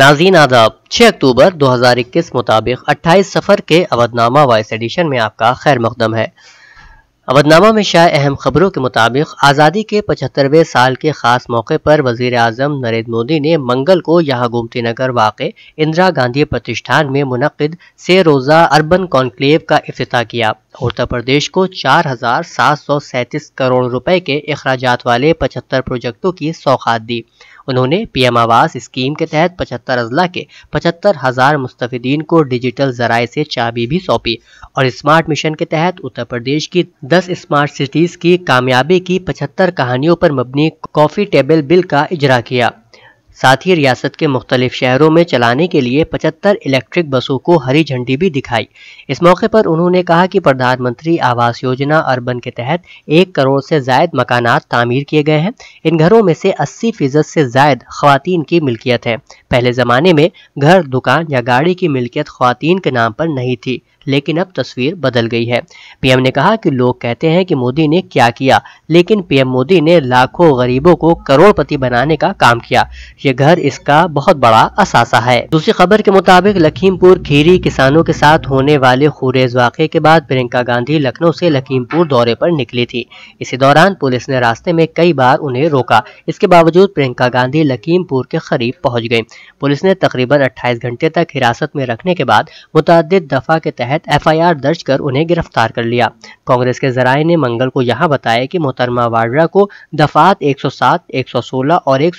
नाजीन आदाब 6 अक्टूबर 2021 मुताबिक 28 सफ़र के अवधनामा वाइस एडिशन में आपका खैर मकदम है अवधनामा में शायद अहम खबरों के मुताबिक आज़ादी के पचहत्तरवें साल के ख़ास मौके पर वजीर अजम नरेंद्र मोदी ने मंगल को यहाँ गोमती नगर वाक़ इंदिरा गांधी प्रतिष्ठान में मुनद से रोज़ा अर्बन कॉन्क्लेव का अफ्ताह किया उत्तर प्रदेश को चार हजार सात सौ सैंतीस करोड़ रुपए के अखराज वाले पचहत्तर प्रोजेक्टों की सौगात दी उन्होंने पीएम आवास स्कीम के तहत पचहत्तर अजला के पचहत्तर हजार मुस्तफीन को डिजिटल जराये से चाबी भी सौंपी और स्मार्ट मिशन के तहत उत्तर प्रदेश की 10 स्मार्ट सिटीज की कामयाबी की 75 कहानियों पर मबनी कॉफी टेबल बिल का इजरा किया साथ ही रियासत के मुख्तलिफ शहरों में चलाने के लिए पचहत्तर इलेक्ट्रिक बसों को हरी झंडी भी दिखाई इस मौके पर उन्होंने कहा कि प्रधानमंत्री आवास योजना अर्बन के तहत एक करोड़ से जायद मकानात तामीर किए गए हैं इन घरों में से अस्सी फीसद से जायद खुतिन की मिल्कियत है पहले ज़माने में घर दुकान या गाड़ी की मिल्कियत खुवान के नाम पर नहीं थी लेकिन अब तस्वीर बदल गई है पीएम ने कहा कि लोग कहते हैं कि मोदी ने क्या किया लेकिन पीएम मोदी ने लाखों गरीबों को करोड़पति बनाने का काम किया ये घर इसका बहुत बड़ा असासा है दूसरी खबर के मुताबिक लखीमपुर खीरी किसानों के साथ होने वाले खुरेज वाक़े के बाद प्रियंका गांधी लखनऊ से लखीमपुर दौरे पर निकली थी इसी दौरान पुलिस ने रास्ते में कई बार उन्हें रोका इसके बावजूद प्रियंका गांधी लखीमपुर के करीब पहुंच गई पुलिस ने तकरीबन 28 घंटे तक हिरासत में रखने के बाद मुतद दफा के तहत तहत एफआईआर दर्ज कर उन्हें गिरफ्तार कर लिया कांग्रेस के जराये ने मंगल को यहाँ बताया कि मोहतरमा वाड्रा को दफात 107, 116 और एक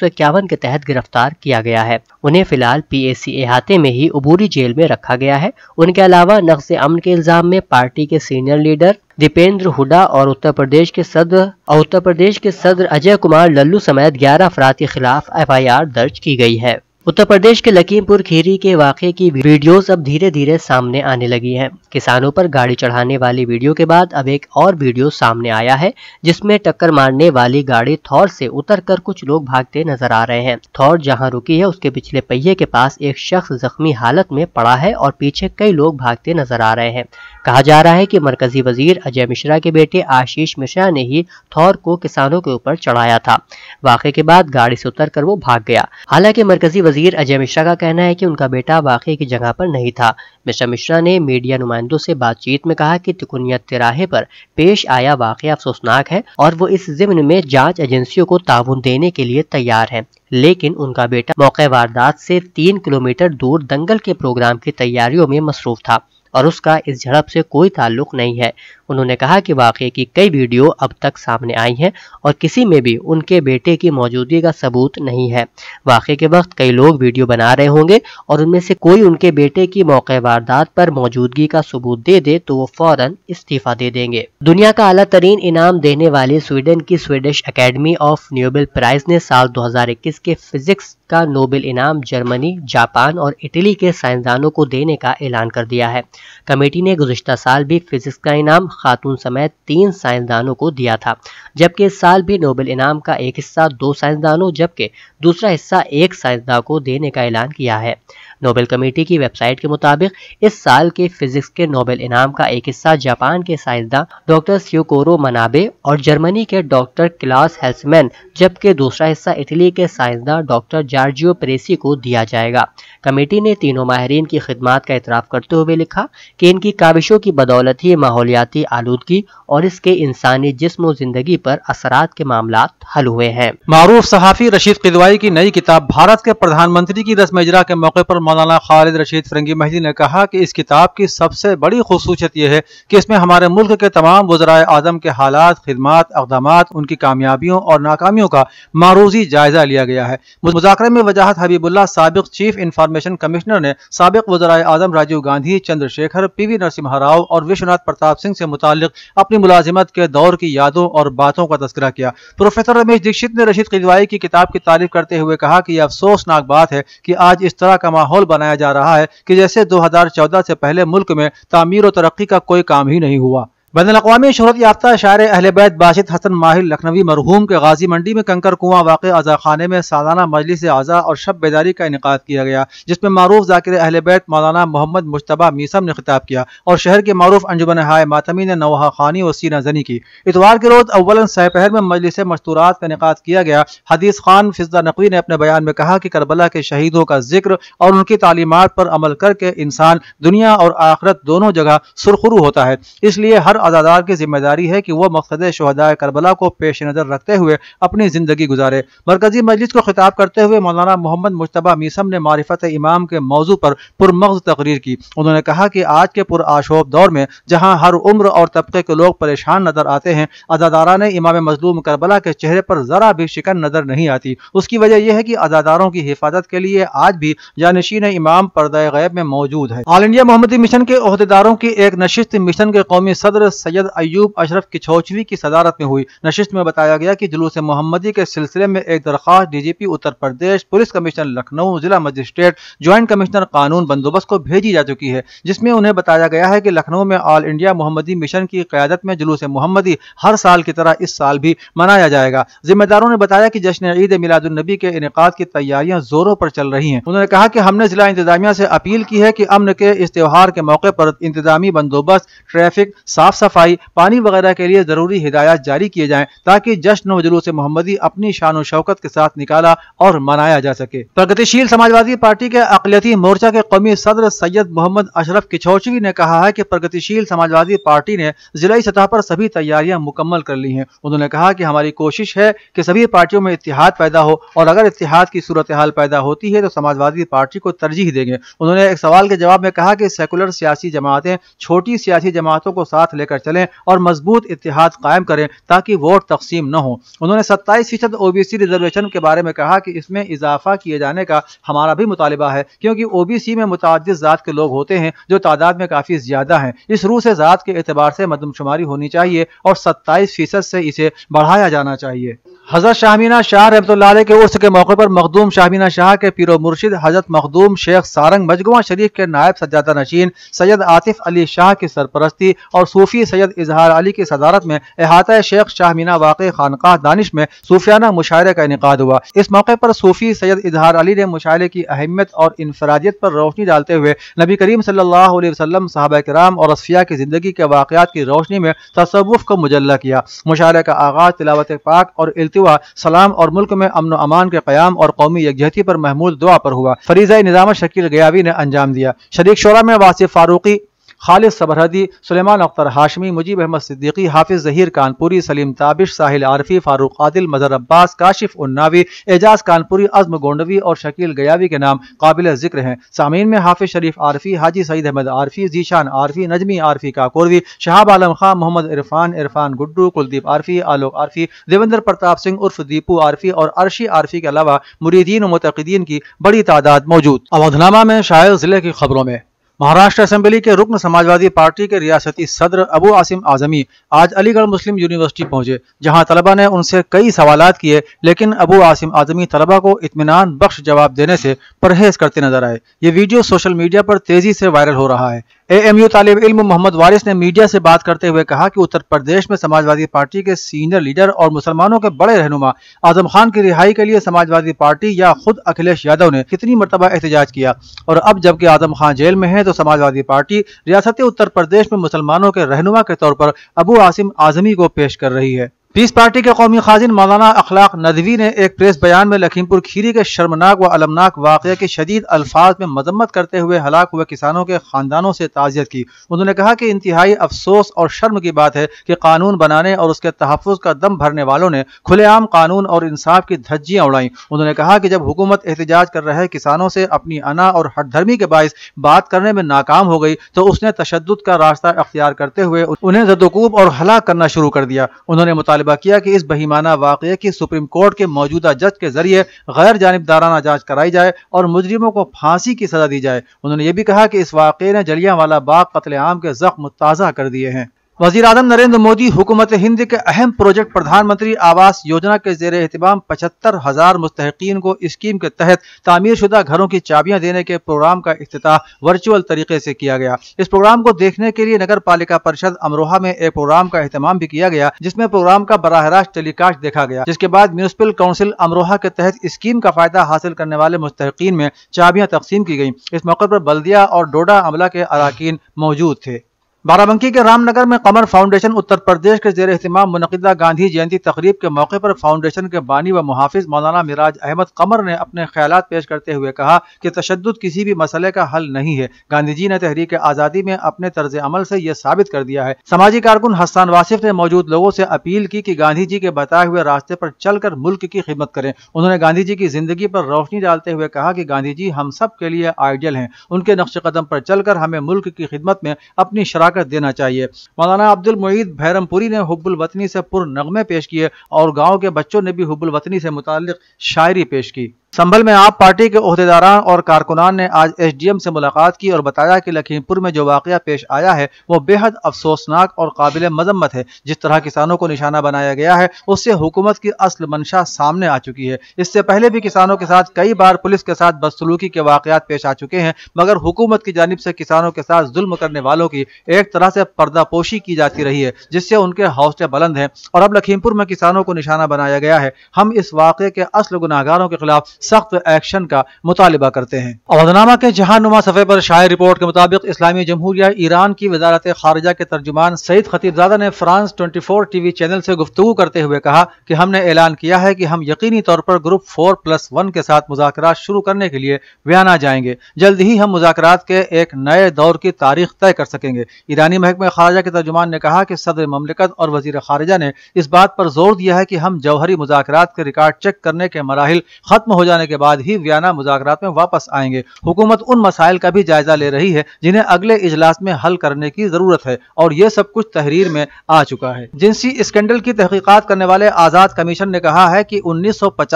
के तहत गिरफ्तार किया गया है उन्हें फिलहाल पी अहाते में ही उबूरी जेल में रखा गया है उनके अलावा नक्स अमन के इल्जाम में पार्टी के सीनियर लीडर दीपेंद्र हुडा और उत्तर प्रदेश के सदर और उत्तर प्रदेश के सदर अजय कुमार लल्लू समेत 11 अफराद के खिलाफ एफआईआर दर्ज की गई है उत्तर प्रदेश के लखीमपुर खीरी के वाक़े की वीडियोस अब धीरे धीरे सामने आने लगी हैं किसानों पर गाड़ी चढ़ाने वाली वीडियो के बाद अब एक और वीडियो सामने आया है जिसमें टक्कर मारने वाली गाड़ी थौर से उतरकर कुछ लोग भागते नजर आ रहे हैं थौर जहां रुकी है उसके पिछले पहिए के पास एक शख्स जख्मी हालत में पड़ा है और पीछे कई लोग भागते नजर आ रहे हैं कहा जा रहा है की मरकजी वजीर अजय मिश्रा के बेटे आशीष मिश्रा ने ही थौर को किसानों के ऊपर चढ़ाया था वाक़े के बाद गाड़ी से उतर वो भाग गया हालांकि मरकजी वजीर अजय मिश्रा का कहना है कि उनका बेटा वाकई की जगह पर नहीं था मिस्टर मिश्रा ने मीडिया नुमाइंदों से बातचीत में कहा कि तिकुनिया तिराहे पर पेश आया वाक़ अफसोसनाक है और वो इस जिम्न में जांच एजेंसियों को ताउन देने के लिए तैयार हैं लेकिन उनका बेटा मौके वारदात से तीन किलोमीटर दूर दंगल के प्रोग्राम की तैयारियों में मसरूफ था और उसका इस झड़प से कोई ताल्लुक नहीं है उन्होंने कहा कि वाक़े की कई वीडियो अब तक सामने आई हैं और किसी में भी उनके बेटे की मौजूदगी का सबूत नहीं है वाकई के वक्त कई लोग वीडियो बना रहे होंगे और उनमें से कोई उनके बेटे की मौके वारदात पर मौजूदगी का सबूत दे दे तो वो फौरन इस्तीफा दे देंगे दुनिया का अला तरीन इनाम देने वाली स्वीडन की Swedish academy of Nobel prize ने साल दो के फिजिक्स का नोबेल इनाम जर्मनी जापान और इटली के साइंसदानों को देने का ऐलान कर दिया है कमेटी ने गुजशत साल भी फिजिक्स का इनाम खातून समेत तीन साइंसदानों को दिया था जबकि इस साल भी नोबेल इनाम का एक हिस्सा दो साइंसदानों जबकि दूसरा हिस्सा एक साइंसदान को देने का ऐलान किया है नोबेल कमेटी की वेबसाइट के मुताबिक इस साल के फिजिक्स के नोबेल इनाम का एक हिस्सा जापान के साइंसदान डॉक्टर सियोकोरो मनाबे और जर्मनी के डॉक्टर क्लास हेल्समैन जबकि दूसरा हिस्सा इटली के साइंसदान डॉक्टर जार्जियो प्रेसी को दिया जाएगा कमेटी ने तीनों माहरीन की खिदमत का इतराफ़ करते हुए लिखा कि इनकी काविशों की बदौलत ही माहौलियाती आलूदगी और इसके इंसानी जिसम जिंदगी पर असरात के मामला हल हुए हैं मारूफ सहाफ़ी रशीद किदवाई की नई किताब भारत के प्रधानमंत्री की रस्म इजरा के मौके पर मौलाना खालिद रशीद फरंगी महदी ने कहा कि इस किताब की सबसे बड़ी खसूसियत यह है कि इसमें हमारे मुल्क के तमाम वजरा आजम के हालात खदमात अकदाम उनकी कामयाबियों और नाकामियों का मारूजी जायजा लिया गया है मुजाकर में वजाहत हबीबुल्ला सबक चीफ इंफॉर्मेशन कमिश्नर ने सबक वजरा आजम राजीव गांधी चंद्रशेखर पी वी नरसिम्हा राव और विश्वनाथ प्रताप सिंह से मुतल अपनी मुलाजिमत के दौर की यादों और बातों का तस्करा किया प्रोफेसर रमेश दीक्षित ने रशीद खिदवाई की किताब की तारीफ करते हुए कहा कि यह अफसोसनाक बात है कि आज इस तरह का माहौल माहौल बनाया जा रहा है कि जैसे 2014 से पहले मुल्क में तामीर और तरक्की का कोई काम ही नहीं हुआ बैन अवी शहरत याफ्ता शायर अहल बैत बाशिद हसन माहिर लखनवी मरहूम के गाजी मंडी में कंकर कुआं वाक़ अजा खाने में सालाना मजलिस आज़ा और शब बेदारी का इनका किया गया जिसमें मरूफ जाकिर अहल बैत मौलाना मोहम्मद मुशतबा मीसम ने खिताब किया और शहर के मरूफ अंजुमन हाय मातमी ने नौहा खानी और सीना जनी की इतवार के रोज़ अव्वल सहपहर में मजलिस मस्तूरात का इनका किया गया हदीस खान फिजा नकवी ने अपने बयान में कहा कि करबला के शहीदों का जिक्र और उनकी तालीमत पर अमल करके इंसान दुनिया और आखरत दोनों जगह सुरखरू होता है इसलिए हर अदादार की जिम्मेदारी है की वो मकसद शहदाय करबला को पेश नज़र रखते हुए अपनी ज़िंदगी गुजारे मरकजी मजलिस को खिताब करते हुए मौलाना मोहम्मद मुशतबा मीसम ने मारिफत इमाम के मौजू पर पुरमग्ज तकरीर की उन्होंने कहा की आज के पुराशोब दौर में जहाँ हर उम्र और तबके के लोग परेशान नज़र आते हैं अजादारा ने इमाम मजलूम करबला के चेहरे पर ज़रा भी शिकन नज़र नहीं आती उसकी वजह यह है की अजादारों की हिफाजत के लिए आज भी जानशीन इमाम पर्दा गैब में मौजूद है ऑल इंडिया मोहम्मदी मिशन के अहदेदारों की एक नशिस्त मिशन के कौमी सदर सैयद अयूब अशरफ किछौचवी की सदारत में हुई नशिस्त में बताया गया कि जुलूस मोहम्मदी के सिलसिले में एक दरख्वास्त DGP Uttar Pradesh police commissioner Lucknow जिला मजिस्ट्रेट ज्वाइंट कमिश्नर कानून बंदोबस्त को भेजी जा चुकी है जिसमें उन्हें बताया गया है कि लखनऊ में ऑल इंडिया मोहम्मदी मिशन की क्यादत में जुलूस मोहम्मदी हर साल की तरह इस साल भी मनाया जाएगा जिम्मेदारों ने बताया कि जश्न ईद मिलादुलनबी के इनका की तैयारियां जोरों पर चल रही हैं उन्होंने कहा कि हमने जिला इंतजामिया से अपील की है कि अमन के इस त्यौहार के मौके पर इंतजामी बंदोबस्त ट्रैफिक साफ सफाई पानी वगैरह के लिए जरूरी हिदायत जारी किए जाएं ताकि जश्न व जुलूस मोहम्मदी अपनी शान शौकत के साथ निकाला और मनाया जा सके प्रगतिशील समाजवादी पार्टी के अकलियती मोर्चा के कौमी सदर सैयद मोहम्मद अशरफ किचौची ने कहा है की प्रगतिशील समाजवादी पार्टी ने जिला सतह पर सभी तैयारियां मुकम्मल कर ली हैं उन्होंने कहा कि हमारी कोशिश है कि सभी पार्टियों में इतिहाद पैदा हो और अगर इतिहाद की सूरत हाल पैदा होती है तो समाजवादी पार्टी को तरजीह देंगे उन्होंने एक सवाल के जवाब में कहा कि सेकुलर सियासी जमातें छोटी सियासी जमातों को साथ ले लेकर चलें और मजबूत इतिहाद कायम करें ताकि वोट तकसीम न हो उन्होंने सत्ताईस फीसद ओ रिजर्वेशन के बारे में कहा कि इसमें इजाफा किए जाने का हमारा भी मुतालबा है क्योंकि ओ में मुतद ज़ात के लोग होते हैं जो तादाद में काफ़ी ज़्यादा हैं इस रू से ज़ात के अतबार से मदमशुमारी होनी चाहिए और सत्ताईस फीसद से इसे बढ़ाया जाना चाहिए हज़रत शाहमीना शाह रहमत के उर्स के मौके पर मखदूम शाहमीना शाह के पीरो मुर्शिद हज़रत मखदूम शेख सारंग मजगुआ शरीफ के नायब सज्जादा नशीन सैयद आतिफ अली शाह की सरपरस्ती और सूफी सूफ़ी सैयद इजहार अली की सदारत में अहाता शेख शाह मीना वाक़ खानका दानिश में सूफियाना मुशायरे का इनका हुआ इस मौके पर सूफ़ी सैयद इजहार अली ने मुशायरे की अहमियत और इनफरादियत पर रोशनी डालते हुए नबी करीम सल्ला वसलम साहब कराम और असफिया की ज़िंदगी के वाक़ात की रोशनी में तसवुफ़ को मुजल्ला किया मुशायरे का आगाज़ तिलावत पाक और अल्तवा सलाम और मुल्क में अमन अमान के क्याम और कौमी यकजहती पर महमूद दुआ पर हुआ फरीजा निज़ामत शकील गयावी ने अंजाम दिया शरीक शोरा में वासिफ फारूकी खालिद सबरहदी सुलेमान अख्तर हाशमी मुजीब अहमद सिद्दीकी हाफिज जहीर कानपुरी सलीम ताबिश साहिल आरफी फारूक आदिल मजहर अब्बास काशिफ उन्नावी एजाज कानपुरी अजम गोंडवी और शकील गयावी के नाम काबिल जिक्र हैं सामीन में हाफिज शरीफ आरफी हाजी सईद अहमद आरफी जीशान आरफी नजमी आरफी काकोरवी शहाब आलम खां मोहम्मद इरफान इरफान गुड्डू कुलदीप आरफी आलोक आरफी देवेंद्र प्रताप सिंह उर्फ दीपू आरफी और अर्शी आरफी के अलावा मुरीदीन और मतदीन की बड़ी तादाद मौजूद अवधनामा में शायद जिले की खबरों में महाराष्ट्र असेंबली के रुकन समाजवादी पार्टी के रियासती सदर अबू आसिम आजमी आज अलीगढ़ मुस्लिम यूनिवर्सिटी पहुंचे जहां तलबा ने उनसे कई सवाल किए लेकिन अबू आसिम आजमी तलबा को इतमान बख्श जवाब देने से परहेज करते नजर आए ये वीडियो सोशल मीडिया पर तेजी से वायरल हो रहा है एएमयू तालब इल्म मोहम्मद वारिस ने मीडिया से बात करते हुए कहा कि उत्तर प्रदेश में समाजवादी पार्टी के सीनियर लीडर और मुसलमानों के बड़े रहनुमा आजम खान की रिहाई के लिए समाजवादी पार्टी या खुद अखिलेश यादव ने कितनी मरतबा एहतजाज किया और अब जबकि आजम खान जेल में है तो समाजवादी पार्टी रियासत उत्तर प्रदेश में मुसलमानों के रहनुमा के तौर पर अबू आसिम आजमी को पेश कर रही है पीस पार्टी के कौमी खाजिन मौलाना अखलाक नदवी ने एक प्रेस बयान में लखीमपुर खीरी के शर्मनाक व अलमनाक वाक़े के शदीद अल्फाज में मजम्मत करते हुए हलाक हुए किसानों के खानदानों से ताज़ियत की उन्होंने कहा कि इंतहाई अफसोस और शर्म की बात है कि कानून बनाने और उसके तहफ़ का दम भरने वालों ने खुलेआम कानून और इंसाफ की धज्जियाँ उड़ाई उन्होंने कहा कि जब हुकूमत एहतजाज कर रहे किसानों से अपनी अना और हटधर्मी के बायस बात करने में नाकाम हो गई तो उसने तशद का रास्ता अख्तियार करते हुए उन्हें जदोकूब और हलाक करना शुरू कर दिया उन्होंने मुताल मुतालबा किया कि इस बहिमाना वाक़े की सुप्रीम कोर्ट के मौजूदा जज के जरिए गैर जानबदाराना जाँच कराई जाए और मुजरिमों को फांसी की सजा दी जाए उन्होंने ये भी कहा कि इस वाक़े ने वाला बाग कतलेआम के जख्म ताज़ा कर दिए हैं वजीर आजम नरेंद्र मोदी हुकूमत हिंद के अहम प्रोजेक्ट प्रधानमंत्री आवास योजना के जेर अहतमाम पचहत्तर हजार मुस्तकिन को स्कीम के तहत तामीर शुदा घरों की चाबियां देने के प्रोग्राम का अफ्ताह वर्चुअल तरीके से किया गया इस प्रोग्राम को देखने के लिए नगर पालिका परिषद अमरोहा में एक प्रोग्राम का अहतमाम भी किया गया जिसमें प्रोग्राम का बरह रास्त टेलीकास्ट देखा गया जिसके बाद म्यूनसिपल काउंसिल अमरोहा के तहत स्कीम का फायदा हासिल करने वाले मुस्तकिन में चाबियाँ तकसीम की गयी इस मौके आरोप बल्दिया और डोडा अमला के अरकान मौजूद थे बाराबंकी के रामनगर में कमर फाउंडेशन उत्तर प्रदेश के जेर अहतमाम मुनदा गांधी जयंती तकरीब के मौके पर फाउंडेशन के बानी व मुहाफिज मौलाना मिराज अहमद कमर ने अपने ख्याल पेश करते हुए कहा कि तशद किसी भी मसले का हल नहीं है गांधी जी ने तहरीक आज़ादी में अपने तर्ज अमल से यह साबित कर दिया है समाजी कारकुन हस्तान वासिफ ने मौजूद लोगों से अपील की कि गांधी जी के बताए हुए रास्ते पर चल कर मुल्क की खिदमत करें उन्होंने गांधी जी की जिंदगी पर रोशनी डालते हुए कहा कि गांधी जी हम सब के लिए आइडियल हैं उनके नक्श कदम पर चल कर हमें मुल्क की खिदमत में अपनी शराब शराकत देना चाहिए मौलाना अब्दुल मुईद भैरमपुरी ने हुबुल वतनी से पुर नगमे पेश किए और गाँव के बच्चों ने भी हुबुल वतनी से मुतल शायरी पेश की संभल में आप पार्टी के अहदेदारान और कारकुनान ने आज एसडीएम से मुलाकात की और बताया कि लखीमपुर में जो वाक़ पेश आया है वो बेहद अफसोसनाक और काबिल मजम्मत है जिस तरह किसानों को निशाना बनाया गया है उससे हुकूमत की असल मंशा सामने आ चुकी है इससे पहले भी किसानों के साथ कई बार पुलिस के साथ बदसलूकी के वाकत पेश आ चुके हैं मगर हुकूमत की जानब से किसानों के साथ जुल्म करने वालों की एक तरह से पर्दापोशी की जाती रही है जिससे उनके हौसले बुलंद हैं और अब लखीमपुर में किसानों को निशाना बनाया गया है हम इस वाक़े के असल गुनाहगारों के खिलाफ सख्त एक्शन का मुतालबा करते हैं अहदनामा के जहां नुमा सफ़े पर शायर रिपोर्ट के मुताबिक इस्लामी जमहूरिया ईरान की वजारत खारजा के तर्जुमान सईद खतीबजादा ने France twenty four T V channel से गुफ्तु करते हुए कहा कि हमने ऐलान किया है कि हम यकीनी तौर पर ग्रुप फोर प्लस वन के साथ मुजाकर शुरू करने के लिए व्याना जाएंगे जल्द ही हम मुजाकर के एक नए दौर की तारीख तय कर सकेंगे ईरानी महकमे खारजा के तर्जुमान ने कहा कि सदर ममलिकत और वजीर खारजा ने इस बात पर जोर दिया है कि हम जौहरी मुजाकर के रिकॉर्ड चेक करने के मराहल खत्म हो जाए जाने के बाद ही वियना मुजात में वापस आएंगे हुकूमत उन मसाइल का भी जायजा ले रही है जिन्हें अगले इजलास में हल करने की जरूरत है और ये सब कुछ तहरीर में आ चुका है जिनसी स्कैंडल की तहकीकत करने वाले आजाद कमीशन ने कहा है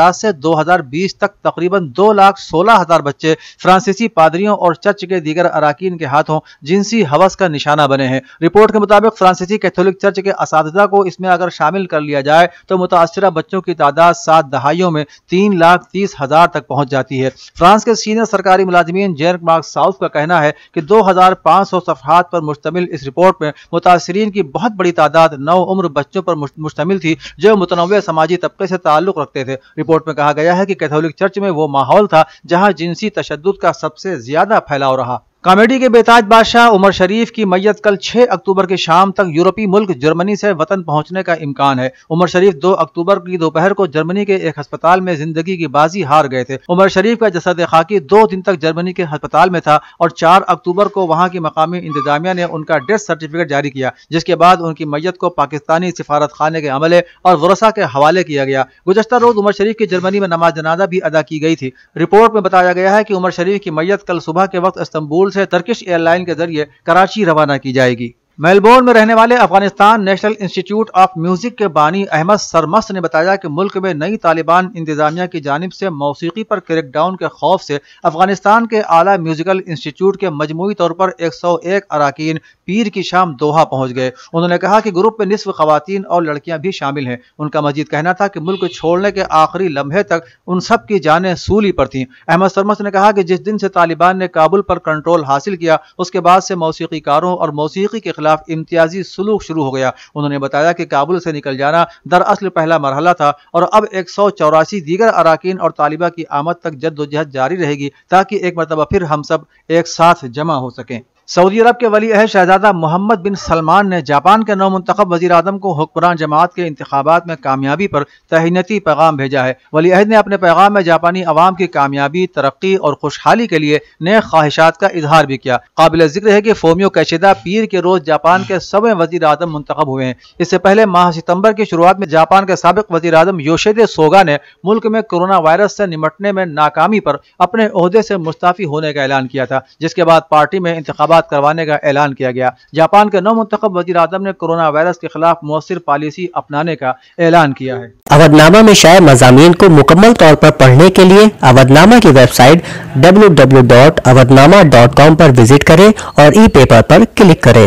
ऐसी दो हजार बीस तक तकरीबन दो लाख सोलह हजार बच्चे फ्रांसीसी पादरियों और चर्च के दीगर अरकान के हाथों जिनसी हवस का निशाना बने हैं रिपोर्ट के मुताबिक फ्रांसीसी कैथोलिक चर्च के इस को इसमें अगर शामिल कर लिया जाए तो मुतासरा बच्चों की तादाद सात दहाइयों में तीन लाख तीस हजार हजार तक पहुंच जाती है फ्रांस के सीनियर सरकारी मुलाजमीन जेर मार्क साउथ का कहना है कि दो हजार पाँच सौ सफहात पर मुश्तमिल इस रिपोर्ट में मुतासरीन की बहुत बड़ी तादाद नौ उम्र बच्चों पर मुश्तमिल थी जो मुतनवع समाजी तबके से ताल्लुक़ रखते थे रिपोर्ट में कहा गया है कि कैथोलिक चर्च में वो माहौल था जहाँ जिनसी तशद का सबसे ज्यादा फैलाव रहा कामेडी के बेताज बादशाह उमर शरीफ की मैयत कल 6 अक्टूबर की शाम तक यूरोपीय मुल्क जर्मनी से वतन पहुंचने का इम्कान है उमर शरीफ 2 अक्टूबर की दोपहर को जर्मनी के एक अस्पताल में जिंदगी की बाजी हार गए थे उमर शरीफ का जसद खाकी दो दिन तक जर्मनी के अस्पताल में था और चार अक्टूबर को वहाँ की मकामी इंतजामिया ने उनका डेथ सर्टिफिकेट जारी किया जिसके बाद उनकी मैयत को पाकिस्तानी सिफारत खाने के अमले और वरसा के हवाले किया गया गुजशत रोज उमर शरीफ की जर्मनी में नमाज जनाजा भी अदा की गई थी रिपोर्ट में बताया गया है की उमर शरीफ की मैयत कल सुबह के वक्त इस्तंबुल से तर्किश एयरलाइन के जरिए कराची रवाना की जाएगी मेलबोर्न में रहने वाले Afghanistan national institute of music के बानी अहमद सरमस्त ने बताया कि मुल्क में नई तालिबान इंतजामिया की जानब से मौसीकी पर क्रैकडाउन के खौफ से अफगानिस्तान के आला म्यूजिकल इंस्टीट्यूट के मजमू तौर पर 101 अरकान पीर की शाम दोहा पहुंच गए उन्होंने कहा कि ग्रुप में निसफ खातन और लड़कियां भी शामिल हैं उनका मजीद कहना था कि मुल्क छोड़ने के आखिरी लम्हे तक उन सब की जानें सूली पर थीं अहमद सरमस्त ने कहा कि जिस दिन से तालिबान ने काबुल पर कंट्रोल हासिल किया उसके बाद से मौसीकारों और मौसीकी के खिलाफ खिलाफ इम्तियाजी सलूक शुरू हो गया उन्होंने बताया कि काबुल से निकल जाना दरअसल पहला मरहला था और अब एक सौ चौरासी दीगर अरकान और तालिबा की आमद तक जद्दोजहद जारी रहेगी ताकि एक मरतबा फिर हम सब एक साथ जमा हो सकें सऊदी अरब के वली अहद शहजादा मोहम्मद बिन सलमान ने जापान के नौ मंतखब वजी अजम को हुक्मरान जमात के इंतबात में कामयाबी पर तहनीती पैगाम भेजा है वली अहद ने अपने पैगाम में जापानी अवाम की कामयाबी तरक्की और खुशहाली के लिए नए ख्वाहिशात का इजहार भी किया काबिल जिक्र है कि फोमियो कैशेदा पीर के रोज जापान के सवें वजी अजम मंतखब हुए हैं इससे पहले माह सितम्बर की शुरुआत में जापान के सबक वजी अजम योशेद सोगा ने मुल्क में कोरोना वायरस से निमटने में नाकामी पर अपने अहदे से मुस्ताफ़ी होने का ऐलान किया था जिसके बाद पार्टी में इंतबात इंतबात करवाने का ऐलान किया गया जापान के नौ मंतखब वजी अजम ने कोरोना वायरस के खिलाफ मौसर पॉलिसी अपनाने का ऐलान किया है अवधनामा में शायद मजामी को मुकम्मल तौर पर पढ़ने के लिए अवधनामा की website W W dot Awadhnama dot com पर विजिट करें और ई पेपर पर क्लिक करें